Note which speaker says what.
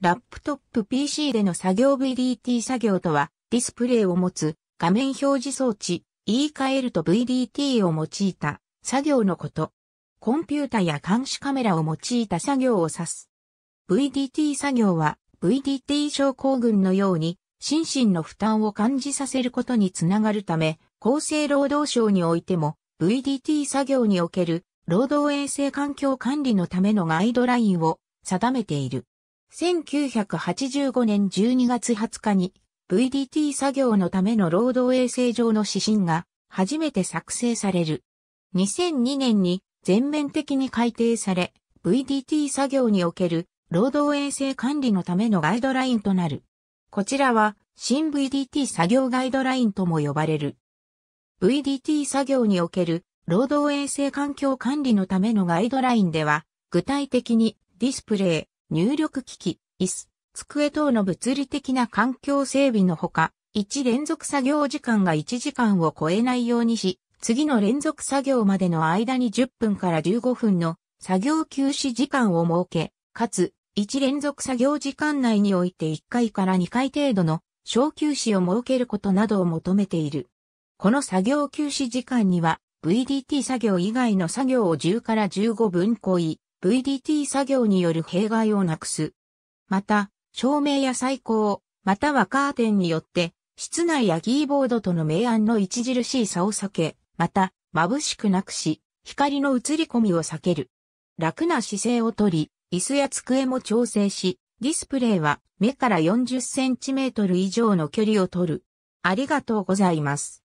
Speaker 1: ラップトップ PC での作業 VDT 作業とは、ディスプレイを持つ画面表示装置、言い換えると VDT を用いた作業のこと。コンピュータや監視カメラを用いた作業を指す。VDT 作業は VDT 症候群のように心身の負担を感じさせることにつながるため、厚生労働省においても VDT 作業における労働衛生環境管理のためのガイドラインを定めている。1985年12月20日に VDT 作業のための労働衛生上の指針が初めて作成される。2002年に全面的に改定され、VDT 作業における労働衛生管理のためのガイドラインとなる。こちらは新 VDT 作業ガイドラインとも呼ばれる。VDT 作業における労働衛生環境管理のためのガイドラインでは、具体的にディスプレイ、入力機器、椅子、机等の物理的な環境整備のほか、1連続作業時間が1時間を超えないようにし、次の連続作業までの間に10分から15分の作業休止時間を設け、かつ、1連続作業時間内において1回から2回程度の小休止を設けることなどを求めている。この作業休止時間には VDT 作業以外の作業を10から15分個位、VDT 作業による弊害をなくす。また、照明や採光、またはカーテンによって、室内やキーボードとの明暗の著しい差を避け、また、眩しくなくし、光の映り込みを避ける。楽な姿勢をとり、椅子や机も調整し、ディスプレイは目から40センチメートル以上の距離をとる。ありがと
Speaker 2: うございます。